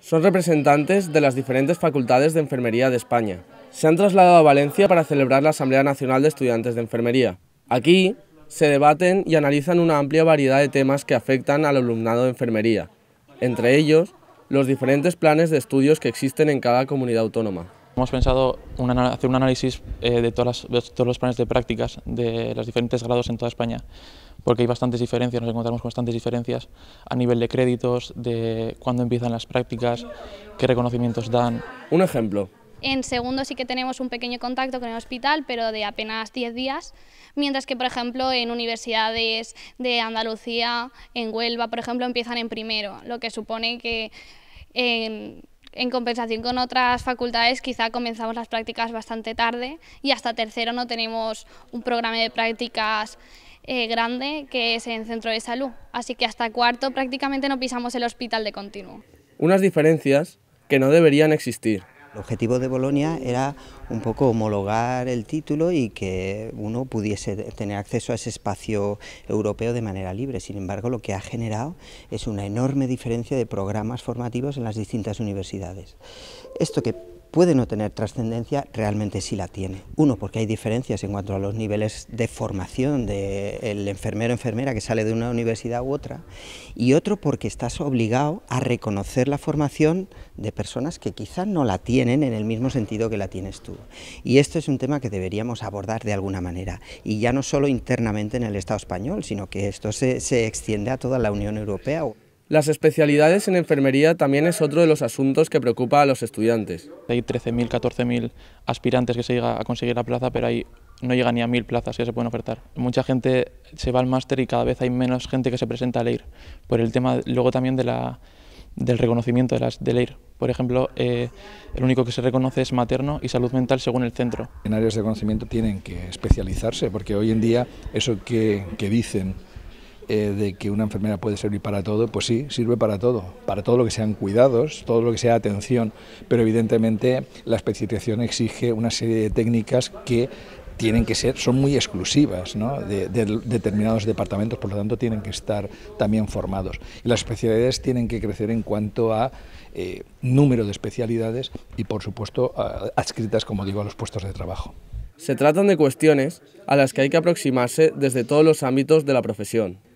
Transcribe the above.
Son representantes de las diferentes facultades de enfermería de España. Se han trasladado a Valencia para celebrar la Asamblea Nacional de Estudiantes de Enfermería. Aquí se debaten y analizan una amplia variedad de temas que afectan al alumnado de enfermería, entre ellos los diferentes planes de estudios que existen en cada comunidad autónoma. Hemos pensado hacer un análisis eh, de todos los planes de prácticas de los diferentes grados en toda España porque hay bastantes diferencias, nos encontramos con bastantes diferencias a nivel de créditos, de cuándo empiezan las prácticas, qué reconocimientos dan. Un ejemplo. En segundo sí que tenemos un pequeño contacto con el hospital, pero de apenas 10 días, mientras que, por ejemplo, en universidades de Andalucía, en Huelva, por ejemplo, empiezan en primero, lo que supone que... en compensación con otras facultades, quizá comenzamos las prácticas bastante tarde y hasta tercero no tenemos un programa de prácticas eh, grande que es en centro de salud. Así que hasta cuarto prácticamente no pisamos el hospital de continuo. Unas diferencias que no deberían existir. El objetivo de Bolonia era un poco homologar el título y que uno pudiese tener acceso a ese espacio europeo de manera libre. Sin embargo, lo que ha generado es una enorme diferencia de programas formativos en las distintas universidades. Esto que puede no tener trascendencia, realmente sí la tiene. Uno, porque hay diferencias en cuanto a los niveles de formación del enfermero o enfermera que sale de una universidad u otra, y otro porque estás obligado a reconocer la formación de personas que quizás no la tienen en el mismo sentido que la tienes tú. Y esto es un tema que deberíamos abordar de alguna manera, y ya no solo internamente en el Estado español, sino que esto se, se extiende a toda la Unión Europea. Las especialidades en enfermería también es otro de los asuntos que preocupa a los estudiantes. Hay 13.000, 14.000 aspirantes que se llega a conseguir la plaza, pero hay, no llega ni a 1.000 plazas que se pueden ofertar. Mucha gente se va al máster y cada vez hay menos gente que se presenta a leer, por el tema luego también de la, del reconocimiento de, las, de leer. Por ejemplo, eh, el único que se reconoce es materno y salud mental según el centro. En áreas de conocimiento tienen que especializarse, porque hoy en día eso que, que dicen eh, de que una enfermera puede servir para todo, pues sí, sirve para todo, para todo lo que sean cuidados, todo lo que sea atención, pero evidentemente la especialización exige una serie de técnicas que tienen que ser, son muy exclusivas de, determinados departamentos, por lo tanto tienen que estar también formados. Y las especialidades tienen que crecer en cuanto a eh, número de especialidades y, por supuesto, adscritas, como digo, a los puestos de trabajo. Se tratan de cuestiones a las que hay que aproximarse desde todos los ámbitos de la profesión,